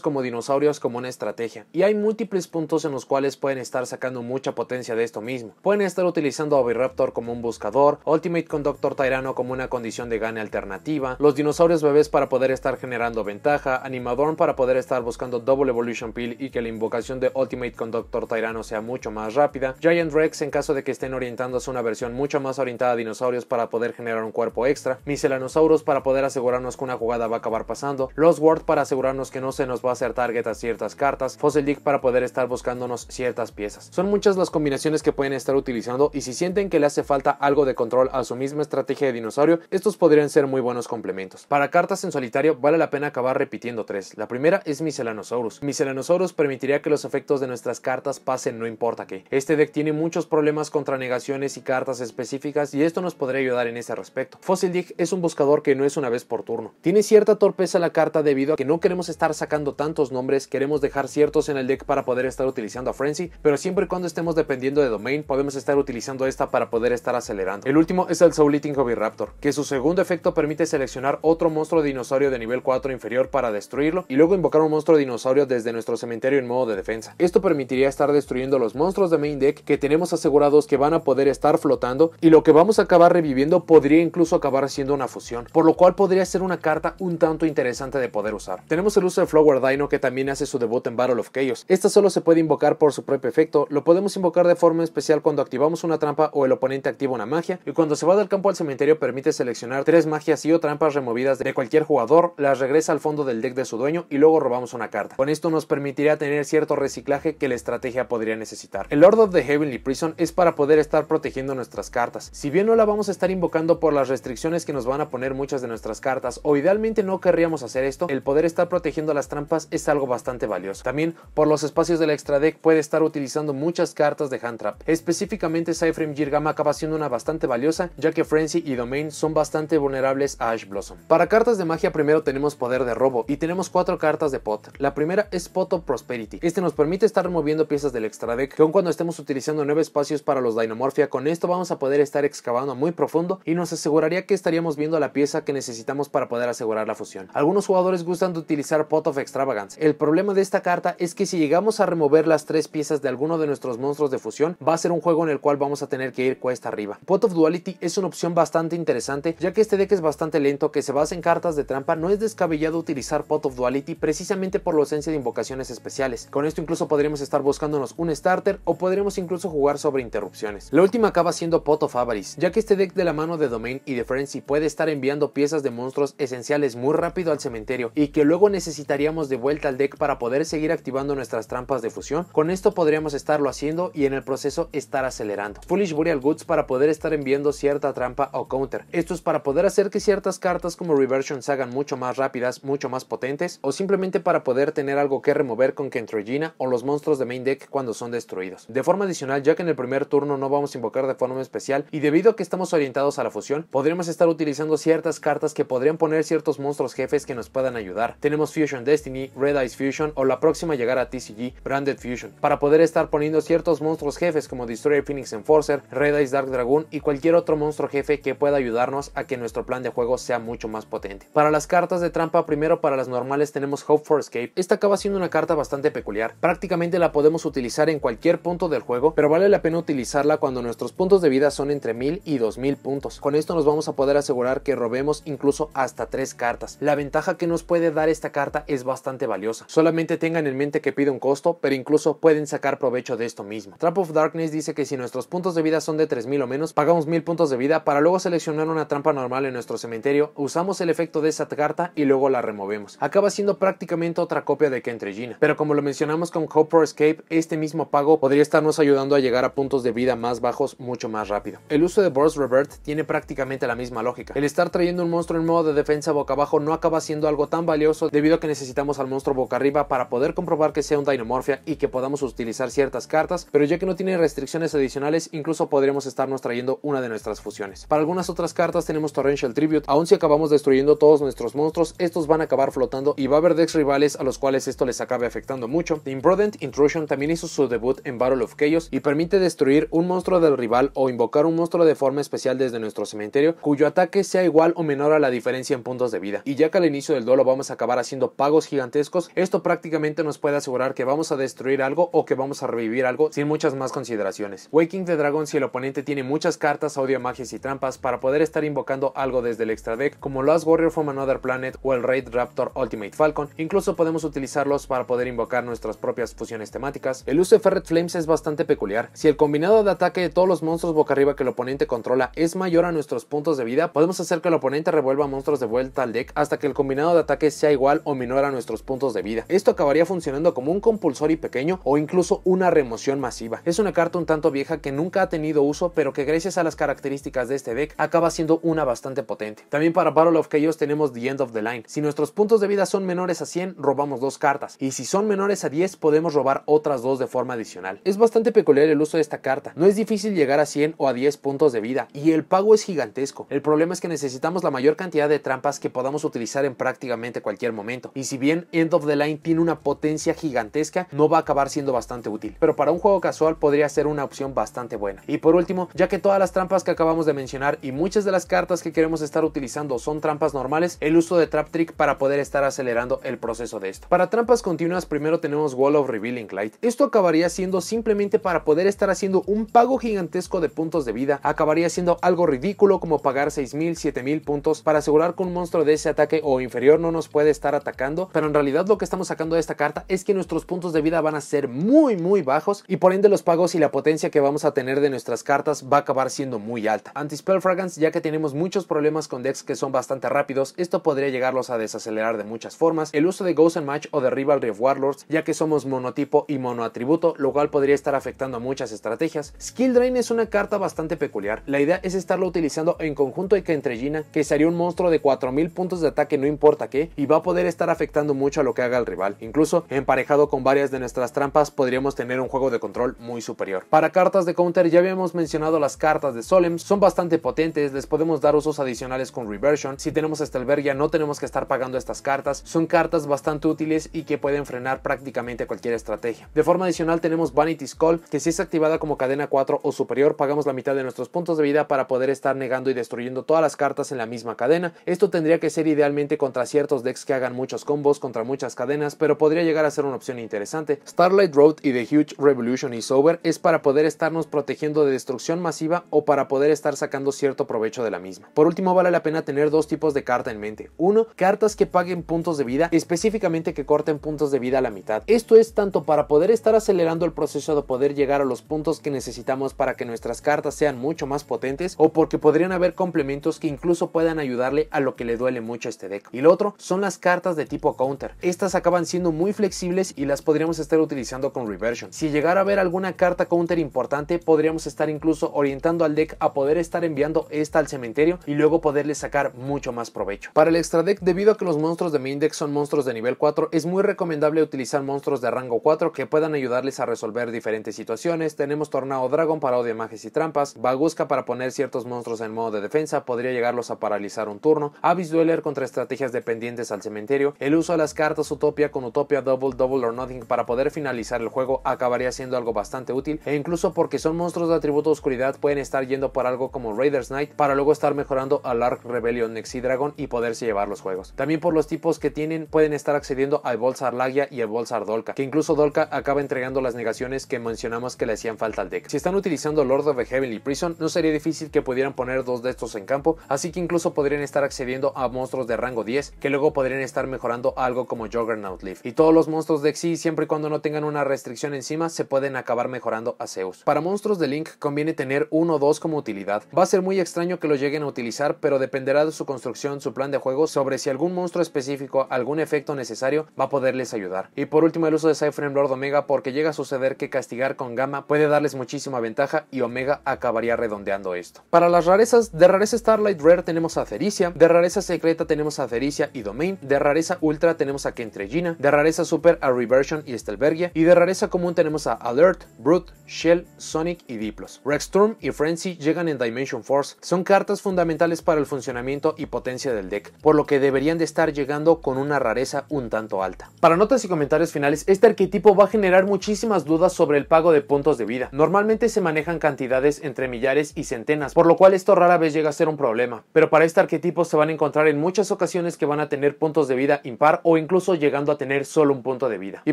como dinosaurios como una estrategia, y hay múltiples puntos en los cuales pueden estar sacando mucha potencia de esto mismo pueden estar utilizando a raptor como un buscador, Ultimate Conductor Tyrano como una condición de gane alternativa, los dinosaurios bebés para poder estar generando ventaja, Animadorn para poder estar buscando Double Evolution Pill y que la invocación de Ultimate Conductor Tyrano sea mucho más rápida, Giant Rex en caso de que estén orientándose a una versión mucho más orientada a dinosaurios para poder generar un cuerpo extra, Miscelanosaurus para poder asegurarnos que una jugada va a acabar pasando, Lost World para asegurarnos que no se nos va a hacer target a ciertas cartas, Fossil Dig para poder estar buscándonos ciertas piezas. Son muchas las combinaciones que pueden estar utilizando y si sienten que le hace falta algo de control a su misma estrategia de dinosaurio, estos podrían ser muy buenos complementos. Para cartas en solitario vale la pena acabar repitiendo tres. La primera es miselanosaurus Miscelanosaurus permitiría que los efectos de nuestras cartas pasen no importa qué. Este deck tiene muchos problemas contra negaciones y cartas específicas y esto nos podría ayudar en ese respecto. Fossil deck es un buscador que no es una vez por turno. Tiene cierta torpeza la carta debido a que no queremos estar sacando tantos nombres, queremos dejar ciertos en el deck para poder estar utilizando a Frenzy, pero siempre y cuando estemos dependiendo de Domain podemos estar utilizando esta para poder estar acelerando. El último es el Soul Eating Hobby que su segundo efecto permite seleccionar otro monstruo dinosaurio de nivel 4 inferior para destruirlo y luego invocar un monstruo dinosaurio desde nuestro cementerio en modo de defensa. Esto permitiría estar destruyendo los monstruos de main deck que tenemos asegurados que van a poder estar flotando y lo que vamos a acabar reviviendo podría incluso acabar siendo una fusión, por lo cual podría ser una carta un tanto interesante de poder usar. Tenemos el uso de Flower Dino que también hace su debut en Battle of Chaos. Esta solo se puede invocar por su propio efecto, lo podemos invocar de forma especial con cuando activamos una trampa o el oponente activa una magia, y cuando se va del campo al cementerio permite seleccionar tres magias y o trampas removidas de cualquier jugador, las regresa al fondo del deck de su dueño y luego robamos una carta. Con esto nos permitirá tener cierto reciclaje que la estrategia podría necesitar. El Lord of the Heavenly Prison es para poder estar protegiendo nuestras cartas. Si bien no la vamos a estar invocando por las restricciones que nos van a poner muchas de nuestras cartas, o idealmente no querríamos hacer esto, el poder estar protegiendo las trampas es algo bastante valioso. También por los espacios del extra deck puede estar utilizando muchas cartas de hand trap, especialmente Específicamente Cyframe Jirgama acaba siendo una bastante valiosa, ya que Frenzy y Domain son bastante vulnerables a Ash Blossom. Para cartas de magia primero tenemos poder de robo y tenemos cuatro cartas de pot. La primera es Pot of Prosperity. Este nos permite estar removiendo piezas del extra deck, que aun cuando estemos utilizando nueve espacios para los Dinomorphia, con esto vamos a poder estar excavando muy profundo y nos aseguraría que estaríamos viendo la pieza que necesitamos para poder asegurar la fusión. Algunos jugadores gustan de utilizar Pot of Extravagance. El problema de esta carta es que si llegamos a remover las tres piezas de alguno de nuestros monstruos de fusión, va a ser un juego en el cual vamos a tener que ir cuesta arriba. Pot of Duality es una opción bastante interesante, ya que este deck es bastante lento, que se basa en cartas de trampa, no es descabellado utilizar Pot of Duality precisamente por la ausencia de invocaciones especiales. Con esto incluso podríamos estar buscándonos un starter o podríamos incluso jugar sobre interrupciones. La última acaba siendo Pot of Avarice, ya que este deck de la mano de Domain y de Frenzy puede estar enviando piezas de monstruos esenciales muy rápido al cementerio y que luego necesitaríamos de vuelta al deck para poder seguir activando nuestras trampas de fusión. Con esto podríamos estarlo haciendo y en el proceso estar acelerando. Foolish Burial Goods para poder estar enviando cierta trampa o counter. Esto es para poder hacer que ciertas cartas como Reversion se hagan mucho más rápidas, mucho más potentes, o simplemente para poder tener algo que remover con Kentrogina o los monstruos de main deck cuando son destruidos. De forma adicional, ya que en el primer turno no vamos a invocar de forma especial y debido a que estamos orientados a la fusión, podríamos estar utilizando ciertas cartas que podrían poner ciertos monstruos jefes que nos puedan ayudar. Tenemos Fusion Destiny, Red Eyes Fusion o la próxima llegar a TCG, Branded Fusion, para poder estar poniendo ciertos monstruos jefes como historia Phoenix Enforcer, Red Eyes Dark Dragon y cualquier otro monstruo jefe que pueda ayudarnos a que nuestro plan de juego sea mucho más potente. Para las cartas de trampa, primero para las normales tenemos Hope for Escape. Esta acaba siendo una carta bastante peculiar. Prácticamente la podemos utilizar en cualquier punto del juego, pero vale la pena utilizarla cuando nuestros puntos de vida son entre 1000 y 2000 puntos. Con esto nos vamos a poder asegurar que robemos incluso hasta 3 cartas. La ventaja que nos puede dar esta carta es bastante valiosa. Solamente tengan en mente que pide un costo, pero incluso pueden sacar provecho de esto mismo. Trap of Darkness dice que si nuestros puntos de vida son de 3000 o menos, pagamos 1000 puntos de vida para luego seleccionar una trampa normal en nuestro cementerio, usamos el efecto de esa carta y luego la removemos. Acaba siendo prácticamente otra copia de Gina, pero como lo mencionamos con Copper Escape, este mismo pago podría estarnos ayudando a llegar a puntos de vida más bajos mucho más rápido. El uso de Burst Revert tiene prácticamente la misma lógica. El estar trayendo un monstruo en modo de defensa boca abajo no acaba siendo algo tan valioso debido a que necesitamos al monstruo boca arriba para poder comprobar que sea un Dinomorfia y que podamos utilizar ciertas cartas, pero ya que no tiene restricciones adicionales, incluso podríamos estarnos trayendo una de nuestras fusiones. Para algunas otras cartas tenemos Torrential Tribute, aun si acabamos destruyendo todos nuestros monstruos, estos van a acabar flotando y va a haber decks rivales a los cuales esto les acabe afectando mucho. The Imprudent Intrusion también hizo su debut en Battle of Chaos y permite destruir un monstruo del rival o invocar un monstruo de forma especial desde nuestro cementerio cuyo ataque sea igual o menor a la diferencia en puntos de vida. Y ya que al inicio del duelo vamos a acabar haciendo pagos gigantescos, esto prácticamente nos puede asegurar que vamos a destruir algo o que vamos a revivir algo sin muchas más consideraciones. Waking the Dragon si el oponente tiene muchas cartas, audio magias y trampas para poder estar invocando algo desde el extra deck como Last Warrior from Another Planet o el Raid Raptor Ultimate Falcon, incluso podemos utilizarlos para poder invocar nuestras propias fusiones temáticas. El uso de Ferret Flames es bastante peculiar. Si el combinado de ataque de todos los monstruos boca arriba que el oponente controla es mayor a nuestros puntos de vida, podemos hacer que el oponente revuelva monstruos de vuelta al deck hasta que el combinado de ataque sea igual o menor a nuestros puntos de vida. Esto acabaría funcionando como un compulsor y pequeño o incluso una remoción masiva. Es una carta un tanto vieja que nunca ha tenido uso, pero que gracias a las características de este deck acaba siendo una bastante potente. También para Battle of Chaos tenemos The End of the Line. Si nuestros puntos de vida son menores a 100, robamos dos cartas, y si son menores a 10, podemos robar otras dos de forma adicional. Es bastante peculiar el uso de esta carta. No es difícil llegar a 100 o a 10 puntos de vida, y el pago es gigantesco. El problema es que necesitamos la mayor cantidad de trampas que podamos utilizar en prácticamente cualquier momento. Y si bien End of the Line tiene una potencia gigantesca, no va a acabar siendo bastante útil. Pero para un juego casual podría ser una bastante buena. Y por último, ya que todas las trampas que acabamos de mencionar y muchas de las cartas que queremos estar utilizando son trampas normales, el uso de Trap Trick para poder estar acelerando el proceso de esto. Para trampas continuas primero tenemos Wall of Revealing Light. Esto acabaría siendo simplemente para poder estar haciendo un pago gigantesco de puntos de vida. Acabaría siendo algo ridículo como pagar 6.000, 7.000 puntos para asegurar que un monstruo de ese ataque o inferior no nos puede estar atacando. Pero en realidad lo que estamos sacando de esta carta es que nuestros puntos de vida van a ser muy muy bajos y por ende los pagos y la potencia que vamos a tener de nuestras cartas va a acabar siendo muy alta. Anti-Spell ya que tenemos muchos problemas con decks que son bastante rápidos, esto podría llegarlos a desacelerar de muchas formas. El uso de Ghost and Match o de Rivalry of Warlords, ya que somos monotipo y monoatributo, lo cual podría estar afectando a muchas estrategias. Skill Drain es una carta bastante peculiar. La idea es estarlo utilizando en conjunto y que entre Gina, que sería un monstruo de 4000 puntos de ataque no importa qué, y va a poder estar afectando mucho a lo que haga el rival. Incluso, emparejado con varias de nuestras trampas, podríamos tener un juego de control muy superior. Para cartas de counter ya habíamos mencionado las cartas de Solemn, son bastante potentes, les podemos dar usos adicionales con Reversion, si tenemos Estelbergia no tenemos que estar pagando estas cartas, son cartas bastante útiles y que pueden frenar prácticamente cualquier estrategia. De forma adicional tenemos Vanity Skull, que si es activada como cadena 4 o superior, pagamos la mitad de nuestros puntos de vida para poder estar negando y destruyendo todas las cartas en la misma cadena. Esto tendría que ser idealmente contra ciertos decks que hagan muchos combos contra muchas cadenas, pero podría llegar a ser una opción interesante. Starlight Road y The Huge Revolution is Over es para poder poder estarnos protegiendo de destrucción masiva o para poder estar sacando cierto provecho de la misma. Por último, vale la pena tener dos tipos de carta en mente. Uno, cartas que paguen puntos de vida, específicamente que corten puntos de vida a la mitad. Esto es tanto para poder estar acelerando el proceso de poder llegar a los puntos que necesitamos para que nuestras cartas sean mucho más potentes o porque podrían haber complementos que incluso puedan ayudarle a lo que le duele mucho a este deck. Y lo otro son las cartas de tipo counter. Estas acaban siendo muy flexibles y las podríamos estar utilizando con reversion. Si llegara a ver alguna carta counter importante, podríamos estar incluso orientando al deck a poder estar enviando esta al cementerio y luego poderle sacar mucho más provecho. Para el extra deck, debido a que los monstruos de mi deck son monstruos de nivel 4, es muy recomendable utilizar monstruos de rango 4 que puedan ayudarles a resolver diferentes situaciones. Tenemos Tornado Dragon para odio mages y trampas, Bagusca para poner ciertos monstruos en modo de defensa, podría llegarlos a paralizar un turno, Abyss dueler contra estrategias dependientes al cementerio, el uso de las cartas Utopia con Utopia Double, Double or Nothing para poder finalizar el juego acabaría siendo algo bastante útil e incluso incluso porque son monstruos de atributo oscuridad, pueden estar yendo por algo como Raiders Knight para luego estar mejorando al Arc Rebellion Nexidragon y poderse llevar los juegos. También por los tipos que tienen, pueden estar accediendo al Bolsar Lagia y Bolsar Dolka, que incluso Dolka acaba entregando las negaciones que mencionamos que le hacían falta al deck. Si están utilizando Lord of the Heavenly Prison, no sería difícil que pudieran poner dos de estos en campo, así que incluso podrían estar accediendo a monstruos de rango 10, que luego podrían estar mejorando algo como Juggernaut Leaf. Y todos los monstruos de Xi, siempre y cuando no tengan una restricción encima, se pueden acabar mejorando a 0. Para monstruos de Link conviene tener uno o dos como utilidad. Va a ser muy extraño que lo lleguen a utilizar, pero dependerá de su construcción, su plan de juego, sobre si algún monstruo específico, algún efecto necesario, va a poderles ayudar. Y por último el uso de Cyframe Lord Omega porque llega a suceder que castigar con Gamma puede darles muchísima ventaja y Omega acabaría redondeando esto. Para las rarezas, de rareza Starlight Rare tenemos a Cericia, de rareza secreta tenemos a Cericia y Domain, de rareza ultra tenemos a Kentregina, de rareza super a Reversion y Stelbergia, y de rareza común tenemos a Alert, Brute, Shell, Sonic y Diplos. Rexstorm y Frenzy llegan en Dimension Force. Son cartas fundamentales para el funcionamiento y potencia del deck, por lo que deberían de estar llegando con una rareza un tanto alta. Para notas y comentarios finales, este arquetipo va a generar muchísimas dudas sobre el pago de puntos de vida. Normalmente se manejan cantidades entre millares y centenas, por lo cual esto rara vez llega a ser un problema. Pero para este arquetipo se van a encontrar en muchas ocasiones que van a tener puntos de vida impar o incluso llegando a tener solo un punto de vida. Y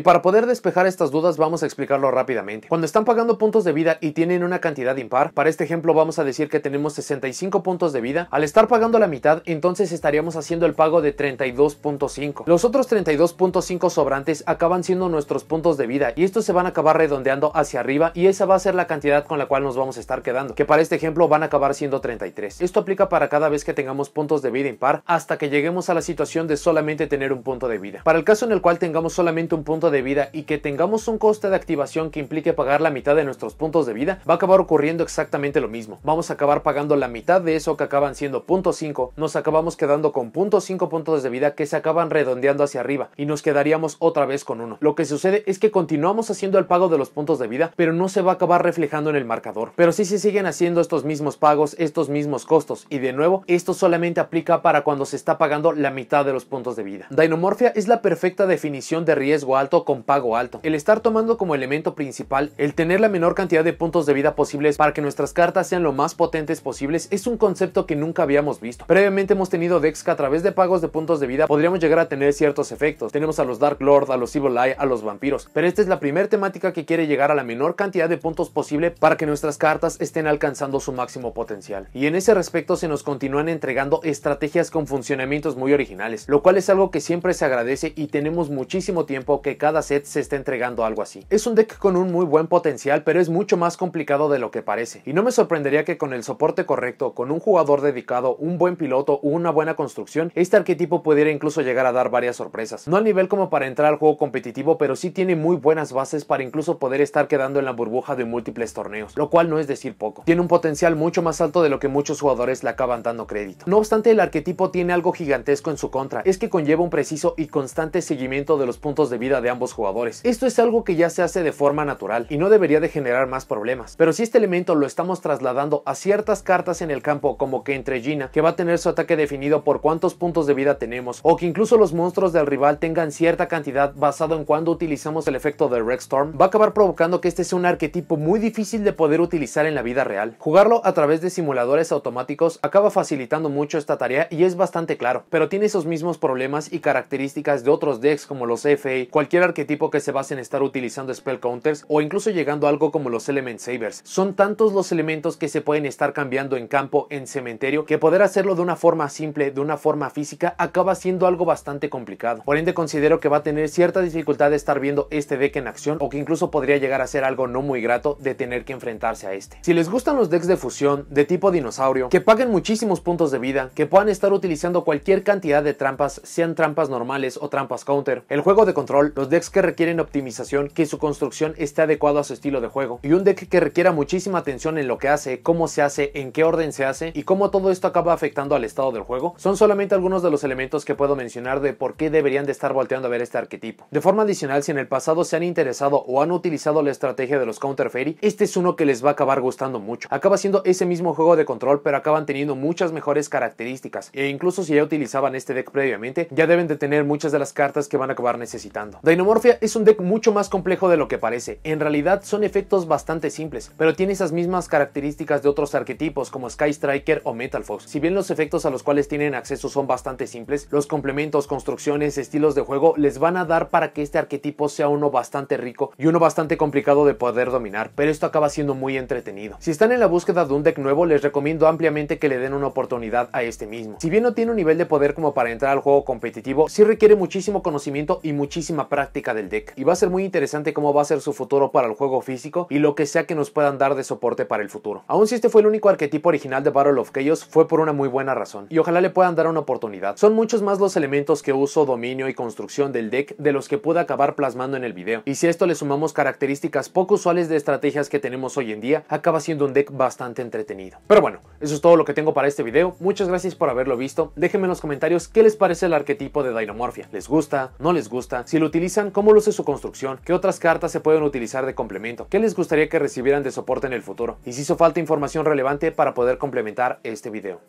para poder despejar estas dudas vamos a explicarlo rápidamente. Cuando están pagando puntos de vida y tienen una cantidad impar, para este ejemplo vamos a decir que tenemos 65 puntos de vida, al estar pagando la mitad, entonces estaríamos haciendo el pago de 32.5. Los otros 32.5 sobrantes acaban siendo nuestros puntos de vida y estos se van a acabar redondeando hacia arriba y esa va a ser la cantidad con la cual nos vamos a estar quedando, que para este ejemplo van a acabar siendo 33. Esto aplica para cada vez que tengamos puntos de vida impar hasta que lleguemos a la situación de solamente tener un punto de vida. Para el caso en el cual tengamos solamente un punto de vida y que tengamos un coste de activación que implique pagar la mitad de nuestro nuestros puntos de vida, va a acabar ocurriendo exactamente lo mismo. Vamos a acabar pagando la mitad de eso que acaban siendo 5, nos acabamos quedando con 0.5 5 puntos de vida que se acaban redondeando hacia arriba y nos quedaríamos otra vez con uno. Lo que sucede es que continuamos haciendo el pago de los puntos de vida, pero no se va a acabar reflejando en el marcador. Pero si se siguen haciendo estos mismos pagos, estos mismos costos y de nuevo, esto solamente aplica para cuando se está pagando la mitad de los puntos de vida. Dinomorfia es la perfecta definición de riesgo alto con pago alto. El estar tomando como elemento principal el tener la menor cantidad de puntos de vida posibles para que nuestras cartas sean lo más potentes posibles es un concepto que nunca habíamos visto. Previamente hemos tenido decks que a través de pagos de puntos de vida podríamos llegar a tener ciertos efectos. Tenemos a los Dark Lord, a los Evil Eye, a los vampiros, pero esta es la primera temática que quiere llegar a la menor cantidad de puntos posible para que nuestras cartas estén alcanzando su máximo potencial. Y en ese respecto se nos continúan entregando estrategias con funcionamientos muy originales, lo cual es algo que siempre se agradece y tenemos muchísimo tiempo que cada set se esté entregando algo así. Es un deck con un muy buen potencial, pero es mucho más complicado de lo que parece. Y no me sorprendería que con el soporte correcto, con un jugador dedicado, un buen piloto o una buena construcción, este arquetipo pudiera incluso llegar a dar varias sorpresas. No al nivel como para entrar al juego competitivo, pero sí tiene muy buenas bases para incluso poder estar quedando en la burbuja de múltiples torneos, lo cual no es decir poco. Tiene un potencial mucho más alto de lo que muchos jugadores le acaban dando crédito. No obstante, el arquetipo tiene algo gigantesco en su contra, es que conlleva un preciso y constante seguimiento de los puntos de vida de ambos jugadores. Esto es algo que ya se hace de forma natural y no debería de generar más problemas. Pero si este elemento lo estamos trasladando a ciertas cartas en el campo como que entre Gina, que va a tener su ataque definido por cuántos puntos de vida tenemos, o que incluso los monstruos del rival tengan cierta cantidad basado en cuando utilizamos el efecto de Storm, va a acabar provocando que este sea un arquetipo muy difícil de poder utilizar en la vida real. Jugarlo a través de simuladores automáticos acaba facilitando mucho esta tarea y es bastante claro, pero tiene esos mismos problemas y características de otros decks como los FA, cualquier arquetipo que se base en estar utilizando spell counters o incluso llegando a algo como los Element Savers. Son tantos los elementos que se pueden estar cambiando en campo, en cementerio, que poder hacerlo de una forma simple, de una forma física, acaba siendo algo bastante complicado. Por ende considero que va a tener cierta dificultad de estar viendo este deck en acción o que incluso podría llegar a ser algo no muy grato de tener que enfrentarse a este. Si les gustan los decks de fusión, de tipo dinosaurio, que paguen muchísimos puntos de vida, que puedan estar utilizando cualquier cantidad de trampas, sean trampas normales o trampas counter, el juego de control, los decks que requieren optimización, que su construcción esté adecuada a su estilo de juego, y un deck que requiera muchísima atención en lo que hace, cómo se hace, en qué orden se hace y cómo todo esto acaba afectando al estado del juego, son solamente algunos de los elementos que puedo mencionar de por qué deberían de estar volteando a ver este arquetipo. De forma adicional, si en el pasado se han interesado o han utilizado la estrategia de los Counter Fairy, este es uno que les va a acabar gustando mucho. Acaba siendo ese mismo juego de control, pero acaban teniendo muchas mejores características, e incluso si ya utilizaban este deck previamente, ya deben de tener muchas de las cartas que van a acabar necesitando. Dinomorphia es un deck mucho más complejo de lo que parece, en realidad son efectos bastante simples, pero tiene esas mismas características de otros arquetipos como Sky Striker o Metal Fox. Si bien los efectos a los cuales tienen acceso son bastante simples, los complementos, construcciones, estilos de juego les van a dar para que este arquetipo sea uno bastante rico y uno bastante complicado de poder dominar, pero esto acaba siendo muy entretenido. Si están en la búsqueda de un deck nuevo, les recomiendo ampliamente que le den una oportunidad a este mismo. Si bien no tiene un nivel de poder como para entrar al juego competitivo, sí requiere muchísimo conocimiento y muchísima práctica del deck, y va a ser muy interesante cómo va a ser su futuro para el juego físico y lo que sea que nos puedan dar de soporte para el futuro. Aún si este fue el único arquetipo original de Battle of Chaos, fue por una muy buena razón, y ojalá le puedan dar una oportunidad. Son muchos más los elementos que uso, dominio y construcción del deck de los que pude acabar plasmando en el video, y si a esto le sumamos características poco usuales de estrategias que tenemos hoy en día, acaba siendo un deck bastante entretenido. Pero bueno, eso es todo lo que tengo para este video, muchas gracias por haberlo visto, déjenme en los comentarios qué les parece el arquetipo de Dynamorphia, ¿les gusta? ¿No les gusta? Si lo utilizan, ¿cómo luce su construcción? ¿Qué otras cartas se pueden utilizar de complemento? ¿Qué les gustaría que recibieran de soporte en el futuro y si hizo falta información relevante para poder complementar este video.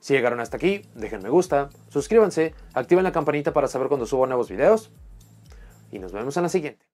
Si llegaron hasta aquí, dejen me gusta, suscríbanse, activen la campanita para saber cuando subo nuevos videos y nos vemos en la siguiente.